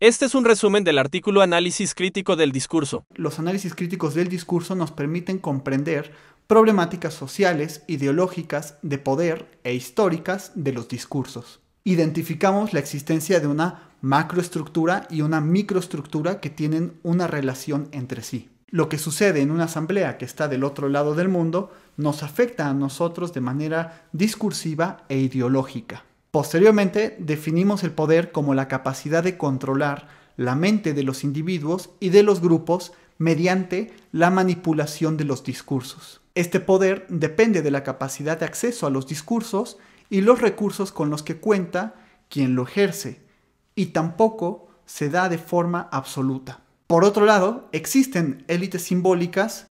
Este es un resumen del artículo Análisis crítico del discurso. Los análisis críticos del discurso nos permiten comprender problemáticas sociales, ideológicas, de poder e históricas de los discursos. Identificamos la existencia de una macroestructura y una microestructura que tienen una relación entre sí. Lo que sucede en una asamblea que está del otro lado del mundo nos afecta a nosotros de manera discursiva e ideológica. Posteriormente, definimos el poder como la capacidad de controlar la mente de los individuos y de los grupos mediante la manipulación de los discursos. Este poder depende de la capacidad de acceso a los discursos y los recursos con los que cuenta quien lo ejerce, y tampoco se da de forma absoluta. Por otro lado, existen élites simbólicas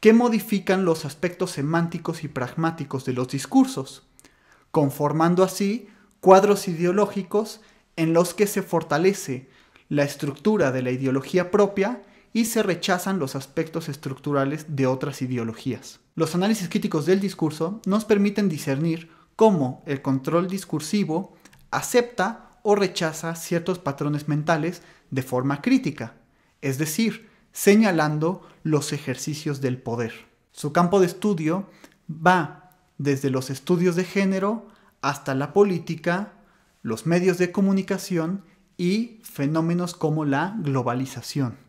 que modifican los aspectos semánticos y pragmáticos de los discursos, conformando así cuadros ideológicos en los que se fortalece la estructura de la ideología propia y se rechazan los aspectos estructurales de otras ideologías. Los análisis críticos del discurso nos permiten discernir cómo el control discursivo acepta o rechaza ciertos patrones mentales de forma crítica, es decir, señalando los ejercicios del poder. Su campo de estudio va desde los estudios de género hasta la política, los medios de comunicación y fenómenos como la globalización.